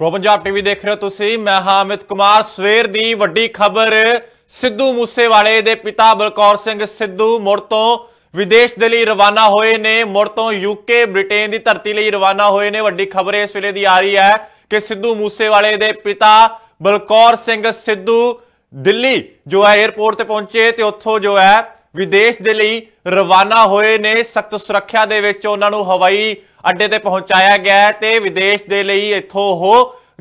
pro Punjab TV ਦੇਖ ਰਹੇ ਹੋ ਤੁਸੀਂ ਮੈਂ ਹਾਂ ਅਮਿਤ ਕੁਮਾਰ ਸਵੇਰ ਦੀ ਵੱਡੀ ਖਬਰ ਸਿੱਧੂ ਮੂਸੇਵਾਲੇ ਦੇ ਪਿਤਾ ਬਲਕੌਰ ਸਿੰਘ ਸਿੱਧੂ ਮੁੜ ਤੋਂ ਵਿਦੇਸ਼ ਦੇ ਲਈ ਰਵਾਨਾ ਹੋਏ ਨੇ ਮੁੜ ਤੋਂ ਯੂਕੇ ਬ੍ਰਿਟੇਨ ਦੀ ਧਰਤੀ ਲਈ ਰਵਾਨਾ ਹੋਏ ਨੇ ਵੱਡੀ ਖਬਰ ਇਸ ਵੇਲੇ ਦੀ ਆ ਰਹੀ ਹੈ ਕਿ ਸਿੱਧੂ ਮੂਸੇਵਾਲੇ ਦੇ ਪਿਤਾ ਬਲਕੌਰ ਸਿੰਘ ਸਿੱਧੂ ਦਿੱਲੀ ਜੋ ਹੈ 에ਅਰਪੋਰਟ ਤੇ ਪਹੁੰਚੇ ਤੇ ਉੱਥੋਂ ਜੋ ਹੈ ਵਿਦੇਸ਼ ਦੇ ਲਈ ਰਵਾਨਾ ਹੋਏ ਨੇ ਸਖਤ ਸੁਰੱਖਿਆ ਦੇ ਵਿੱਚ ਉਹਨਾਂ ਨੂੰ ਹਵਾਈ ਅੱਡੇ ਤੇ ਪਹੁੰਚਾਇਆ ਗਿਆ ਤੇ ਵਿਦੇਸ਼ ਦੇ ਲਈ ਇੱਥੋਂ ਹੋ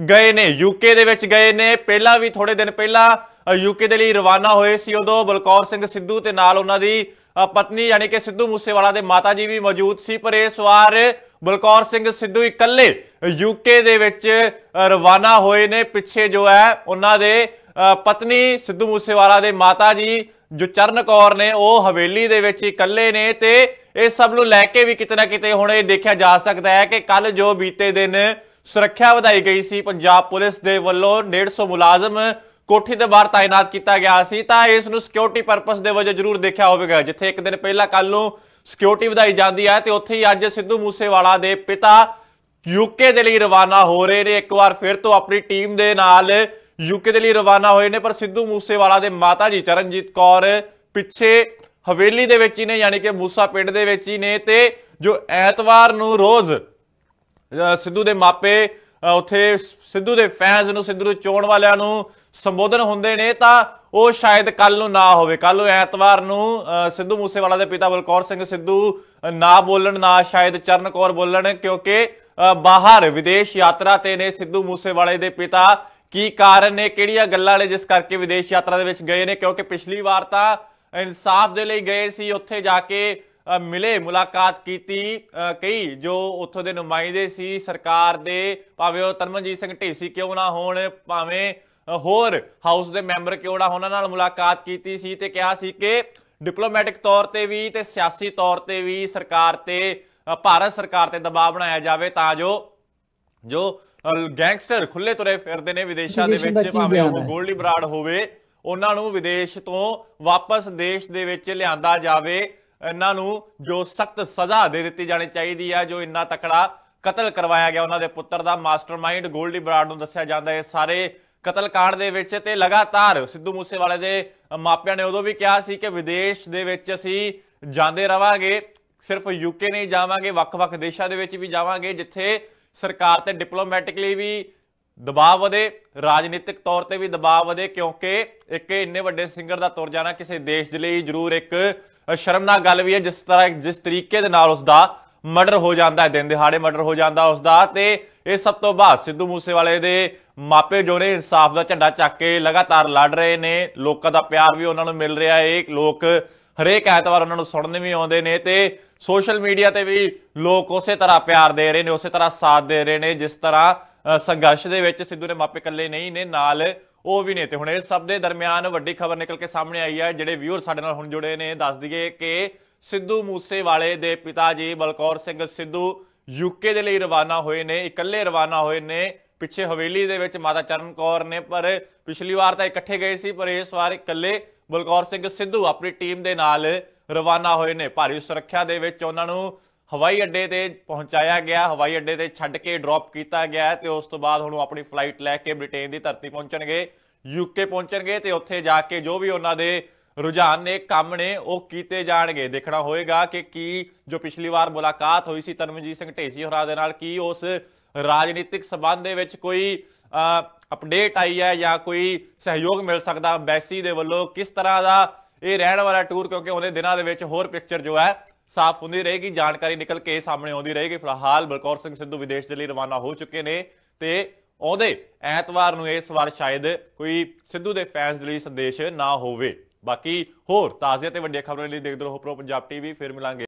ਗਏ ਨੇ ਯੂਕੇ ਦੇ ਵਿੱਚ ਗਏ ਨੇ ਪਹਿਲਾਂ ਵੀ ਥੋੜੇ ਦਿਨ ਪਹਿਲਾਂ ਯੂਕੇ ਦੇ ਲਈ ਰਵਾਨਾ ਹੋਏ ਸੀ ਉਦੋਂ ਬਲਕੌਰ ਸਿੰਘ ਸਿੱਧੂ ਤੇ ਨਾਲ ਉਹਨਾਂ ਦੀ ਪਤਨੀ ਯਾਨੀ ਕਿ ਸਿੱਧੂ ਮੂਸੇਵਾਲਾ ਦੇ ਮਾਤਾ ਜੀ ਵੀ ਮੌਜੂਦ ਸੀ ਪਰ ਇਸ ਵਾਰ ਬਲਕੌਰ ਸਿੰਘ ਸਿੱਧੂ ਇਕੱਲੇ ਯੂਕੇ ਦੇ ਵਿੱਚ ਰਵਾਨਾ ਹੋਏ ਨੇ ਪਿੱਛੇ ਜੋ ਹੈ ਉਹਨਾਂ ਦੇ ਪਤਨੀ ਸਿੱਧੂ ਮੂਸੇਵਾਲਾ ਦੇ ਮਾਤਾ ਜੀ ਜੋ ਚਰਨ ਕੌਰ ਨੇ ਉਹ ਹਵੇਲੀ ਦੇ ਵਿੱਚ ਇਕੱਲੇ ਨੇ ਤੇ ਇਹ ਸਭ ਨੂੰ ਲੈ ਕੇ ਵੀ ਕਿਤੇ ਨਾ ਕਿਤੇ ਹੁਣ ਇਹ ਦੇਖਿਆ ਜਾ ਸਕਦਾ ਹੈ ਕਿ ਕੱਲ ਜੋ ਬੀਤੇ ਦਿਨ ਸੁਰੱਖਿਆ ਵਧਾਈ ਗਈ ਸੀ ਪੰਜਾਬ ਪੁਲਿਸ ਦੇ ਵੱਲੋਂ 150 ਮੁਲਾਜ਼ਮ ਕੋਠੀ ਦੇ ਬਾਹਰ ਤਾਇਨਾਤ ਕੀਤਾ ਗਿਆ ਸੀ ਤਾਂ ਇਸ ਨੂੰ ਸਿਕਿਉਰਿਟੀ ਪਰਪਸ ਦੇ ਵਜੋਂ ਜ਼ਰੂਰ ਦੇਖਿਆ ਹੋਵੇਗਾ ਜਿੱਥੇ ਇੱਕ ਦਿਨ ਪਹਿਲਾਂ ਕੱਲ ਨੂੰ ਸਿਕਿਉਰਿਟੀ ਵਧਾਈ ਜਾਂਦੀ ਹੈ ਤੇ ਉੱਥੇ ਹੀ ਅੱਜ ਸਿੱਧੂ ਮੂਸੇਵਾਲਾ ਦੇ ਪਿਤਾ ਯੂਕੇ ਦੇ ਲਈ ਰਵਾਨਾ ਹੋ ਰਹੇ ਨੇ ਇੱਕ ਵਾਰ ਫਿਰ ਤੋਂ ਆਪਣੀ ਟੀਮ ਦੇ ਨਾਲ ਯੂਕੇ ਦੇ ਲਈ ਰਵਾਨਾ ਹੋਏ ਨੇ ਪਰ ਸਿੱਧੂ ਮੂਸੇਵਾਲਾ ਦੇ ਮਾਤਾ ਜੀ ਚਰਨਜੀਤ ਕੌਰ ਪਿੱਛੇ ਹਵੇਲੀ ਦੇ ਵਿੱਚ ਹੀ ਨੇ ਯਾਨੀ ਕਿ ਮੂਸਾ ਪਿੰਡ ਦੇ ਵਿੱਚ ਹੀ ਨੇ ਤੇ ਜੋ ਐਤਵਾਰ ਨੂੰ ਰੋਜ਼ ਸਿੱਧੂ ਦੇ ਮਾਪੇ ਉੱਥੇ ਸਿੱਧੂ ਦੇ ਫੈਨਸ ਨੂੰ ਸਿੱਧੂ ਦੇ ਚੋਣ ਵਾਲਿਆਂ ਨੂੰ ਸੰਬੋਧਨ ਹੁੰਦੇ ਨੇ ਤਾਂ ਉਹ ਸ਼ਾਇਦ ਕੱਲ ਨੂੰ ਨਾ ਹੋਵੇ ਕੱਲ ਨੂੰ ਐਤਵਾਰ ਨੂੰ ਸਿੱਧੂ ਮੂਸੇਵਾਲਾ ਦੇ ਪਿਤਾ ਬਲਕੌਰ ਸਿੰਘ ਸਿੱਧੂ ਨਾ ਬੋਲਣ ਨਾ ਸ਼ਾਇਦ ਚਰਨਕੌਰ ਬੋਲਣ ਕਿਉਂਕਿ ਬਾਹਰ ਵਿਦੇਸ਼ ਯਾਤਰਾ ਤੇ ਨੇ ਸਿੱਧੂ ਮੂਸੇਵਾਲੇ ਦੇ ਪਿਤਾ ਕੀ ਕਾਰਨ ਨੇ ਕਿਹੜੀਆਂ ਗੱਲਾਂ ਨੇ ਜਿਸ ਕਰਕੇ ਵਿਦੇਸ਼ ਯਾਤਰਾ ਦੇ ਵਿੱਚ ਗਏ ਨੇ ਕਿਉਂਕਿ ਪਿਛਲੀ ਵਾਰ ਤਾਂ ਇਨਸਾਫ ਦੇ ਲਈ ਗਏ ਸੀ ਉੱਥੇ ਜਾ ਕੇ ਮਿਲੇ ਮੁਲਾਕਾਤ ਕੀਤੀ ਕਈ ਜੋ ਉੱਥੋਂ ਦੇ ਨੁਮਾਇੰਦੇ ਸੀ ਸਰਕਾਰ ਦੇ ਭਾਵੇਂ ਉਹ ਤਰਮਨਜੀਤ ਸਿੰਘ ਢੇਸੀ ਕਿਉਂ ਨਾ ਹੋਣ ਭਾਵੇਂ ਹੋਰ ਹਾਊਸ ਦੇ ਮੈਂਬਰ ਕਿਉੜਾ ਉਹਨਾਂ ਨਾਲ ਮੁਲਾਕਾਤ ਕੀਤੀ ਸੀ ਤੇ ਕਿਹਾ ਸੀ ਕਿ ਡਿਪਲੋਮੈਟਿਕ ਤੌਰ ਤੇ ਵੀ ਤੇ ਸਿਆਸੀ ਤੌਰ ਤੇ ਵੀ ਸਰਕਾਰ ਤੇ ਭਾਰਤ ਸਰਕਾਰ ਤੇ ਦਬਾਅ ਬਣਾਇਆ ਜਾਵੇ ਤਾਂ ਜੋ ਜੋ ਗੈਂਗਸਟਰ ਖੁੱਲੇ ਤੁਰੇ ਫਿਰਦੇ ਨੇ ਵਿਦੇਸ਼ਾਂ ਦੇ ਵਿੱਚ ਭਾਵੇਂ ਉਹ ਗੋਲਡੀ ਬਰਾੜ ਹੋਵੇ ਉਹਨਾਂ ਨੂੰ ਵਿਦੇਸ਼ ਤੋਂ ਵਾਪਸ ਦੇਸ਼ ਦੇ ਵਿੱਚ ਲਿਆਂਦਾ ਜਾਵੇ ਇਹਨਾਂ ਨੂੰ ਜੋ ਸਖਤ ਸਜ਼ਾ ਦੇ ਦਿੱਤੀ ਜਾਣੀ ਚਾਹੀਦੀ ਆ ਜੋ ਇੰਨਾ ਤਕੜਾ ਕਤਲ ਕਰਵਾਇਆ ਗਿਆ ਉਹਨਾਂ ਦੇ ਪੁੱਤਰ ਦਾ ਮਾਸਟਰਮਾਈਂਡ ਗੋਲਡੀ ਬਰਾੜ ਨੂੰ ਦੱਸਿਆ ਜਾਂਦਾ ਹੈ ਸਾਰੇ ਕਤਲकांड ਦੇ ਵਿੱਚ ਤੇ ਲਗਾਤਾਰ ਸਿੱਧੂ ਮੂਸੇਵਾਲੇ ਦੇ ਮਾਪਿਆਂ ਨੇ ਉਦੋਂ ਵੀ ਕਿਹਾ ਸੀ ਕਿ ਵਿਦੇਸ਼ ਦੇ ਵਿੱਚ ਅਸੀਂ ਜਾਂਦੇ ਰਵਾਂਗੇ ਸਿਰਫ ਯੂਕੇ ਨਹੀਂ ਜਾਵਾਂਗੇ ਵੱਖ-ਵੱਖ ਦੇਸ਼ਾਂ ਦੇ ਵਿੱਚ ਵੀ ਜਾਵਾਂਗੇ ਜਿੱਥੇ ਸਰਕਾਰ ਤੇ ਡਿਪਲੋਮੈਟਿਕਲੀ ਵੀ ਦਬਾਅ ਵਧੇ ਰਾਜਨੀਤਿਕ ਤੌਰ ਤੇ ਵੀ ਦਬਾਅ ਵਧੇ ਕਿਉਂਕਿ ਇੱਕ ਇੰਨੇ ਵੱਡੇ ਸਿੰਗਰ ਦਾ ਤੁਰ ਜਾਣਾ ਕਿਸੇ ਦੇਸ਼ ਦੇ ਲਈ ਜ਼ਰੂਰ ਇੱਕ ਸ਼ਰਮਨਾਕ ਗੱਲ ਵੀ ਹੈ ਜਿਸ ਤਰ੍ਹਾਂ ਜਿਸ ਤਰੀਕੇ ਦੇ ਨਾਲ ਉਸ ਦਾ ਮਰਡਰ ਹੋ ਜਾਂਦਾ ਹੈ ਦਿਨ ਦਿਹਾੜੇ ਮਰਡਰ ਹੋ ਜਾਂਦਾ ਉਸ ਦਾ ਤੇ ਇਹ ਸਭ ਤੋਂ ਬਾਅਦ ਸਿੱਧੂ ਮੂਸੇਵਾਲੇ ਦੇ ਮਾਪੇ ਜੋ ਨੇ ਇਨਸਾਫ ਦਾ ਝੰਡਾ ਚੱਕ ਕੇ ਲਗਾਤਾਰ ਲੜ ਰਹੇ ਨੇ ਲੋਕਾਂ ਦਾ ਪਿਆਰ ਵੀ ਉਹਨਾਂ ਨੂੰ ਮਿਲ ਰਿਹਾ ਹੈ ਲੋਕ ਹਰੇਕ ਐਤਵਾਰ ਉਹਨਾਂ ਨੂੰ ਸੁਣਨ ਵੀ ਆਉਂਦੇ ਨੇ ਤੇ ਸੋਸ਼ਲ ਮੀਡੀਆ ਤੇ ਵੀ ਲੋਕ ਉਸੇ ਤਰ੍ਹਾਂ ਪਿਆਰ ਦੇ ਰਹੇ ਨੇ ਉਸੇ ਤਰ੍ਹਾਂ ਸਾਥ ਦੇ ਰਹੇ ਨੇ ਜਿਸ ਤਰ੍ਹਾਂ ਸੰਘਰਸ਼ ਦੇ ਵਿੱਚ ਸਿੱਧੂ ਨੇ ਮਾਪੇ ਇਕੱਲੇ ਨਹੀਂ ਨੇ ਨਾਲ ਉਹ ਵੀ ਨੇ ਤੇ ਹੁਣ ਇਹ ਸਭ ਦੇ ਦਰਮਿਆਨ ਵੱਡੀ ਖਬਰ ਨਿਕਲ ਕੇ ਸਾਹਮਣੇ ਆਈ ਹੈ ਜਿਹੜੇ ਵਿਊਅਰ ਸਾਡੇ ਨਾਲ ਹੁਣ ਜੁੜੇ ਨੇ ਦੱਸ ਦਈਏ ਕਿ ਸਿੱਧੂ ਮੂਸੇ ਵਾਲੇ ਦੇ ਪਿਤਾ ਜੀ ਬਲਕੌਰ ਸਿੰਘ ਸਿੱਧੂ ਯੂਕੇ ਦੇ ਲਈ ਰਵਾਨਾ ਹੋਏ ਨੇ ਇਕੱਲੇ ਰਵਾਨਾ ਹੋਏ ਨੇ ਪਿੱਛੇ ਹਵੇਲੀ ਦੇ ਵਿੱਚ ਮਾਤਾ ਚਰਨ ਕੌਰ ਨੇ ਪਰ ਪਿਛਲੀ ਵਾਰ ਤਾਂ ਇਕੱਠੇ ਗਏ ਸੀ ਪਰ ਇਸ ਵਾਰ ਇਕੱਲੇ ਬਲਕੌਰ ਸਿੰਘ ਸਿੱਧੂ ਆਪਣੀ ਟੀਮ ਦੇ ਨਾਲ ਰਵਾਨਾ ਹੋਏ ਨੇ ਭਾਰੀ ਸੁਰੱਖਿਆ ਦੇ ਵਿੱਚ ਉਹਨਾਂ ਨੂੰ ਹਵਾਈ ਅੱਡੇ ਤੇ ਪਹੁੰਚਾਇਆ ਗਿਆ ਹਵਾਈ ਅੱਡੇ ਤੇ ਛੱਡ ਕੇ ਡ੍ਰੌਪ ਕੀਤਾ ਗਿਆ ਤੇ ਉਸ ਤੋਂ ਬਾਅਦ ਹੁਣ ਉਹ ਆਪਣੀ ਫਲਾਈਟ ਲੈ ਕੇ ਬ੍ਰਿਟੇਨ ਦੀ ਧਰਤੀ ਪਹੁੰਚਣਗੇ ਯੂਕੇ ਪਹੁੰਚਣਗੇ ਤੇ ਉੱਥੇ ਜਾ ਕੇ ਜੋ ਵੀ ਉਹਨਾਂ ਦੇ ਰੁਝਾਨ ਨੇ ਕੰਮ ਨੇ ਉਹ ਕੀਤੇ ਜਾਣਗੇ ਦੇਖਣਾ ਹੋਏਗਾ ਕਿ ਕੀ ਜੋ ਪਿਛਲੀ ਵਾਰ ਮੁਲਾਕਾਤ ਹੋਈ ਸੀ ਤਰਨਜੀਤ ਸਿੰਘ ਢੇਸੀ ਹੋਰਾਂ ਦੇ ਨਾਲ ਕੀ ਉਸ ਰਾਜਨੀਤਿਕ ਸਬੰਧ ਦੇ ਵਿੱਚ ਕੋਈ ਅਪਡੇਟ ਆਈ ਹੈ ਜਾਂ ਕੋਈ ਸਹਿਯੋਗ ਮਿਲ ਸਕਦਾ ਬੈਸੀ ਦੇ ਵੱਲੋਂ ਕਿਸ ਤਰ੍ਹਾਂ ਦਾ ਇਹ ਰਹਿਣ ਵਾਲਾ ਟੂਰ ਕਿਉਂਕਿ ਉਹਦੇ ਦਿਨਾਂ ਦੇ ਵਿੱਚ ਹੋਰ ਪਿਕਚਰ ਜੋ ਹੈ ਸਾਫ਼ ਹੁੰਦੀ ਰਹੇਗੀ ਜਾਣਕਾਰੀ ਨਿਕਲ ਕੇ ਸਾਹਮਣੇ ਆਉਂਦੀ ਰਹੇਗੀ ਫਿਲਹਾਲ ਬਲਕੌਰ ਸਿੰਘ ਸਿੱਧੂ ਵਿਦੇਸ਼ ਦੇ ਲਈ ਰਵਾਨਾ ਹੋ ਚੁੱਕੇ ਨੇ ਤੇ ਆਉਂਦੇ ਐਤਵਾਰ ਨੂੰ ਇਸ ਵਾਰ ਸ਼ਾਇਦ ਕੋਈ ਸਿੱਧੂ ਦੇ ਫੈਨਸ ਲਈ ਸੰਦੇਸ਼ ਨਾ ਹੋਵੇ ਬਾਕੀ ਹੋਰ ਤਾਜ਼ੀਆਂ ਤੇ ਵੱਡੀਆਂ ਖਬਰਾਂ ਲਈ ਦੇਖਦੇ ਰਹੋ ਪ੍ਰੋ ਪੰਜਾਬ ਟੀਵੀ ਫਿਰ ਮਿਲਾਂਗੇ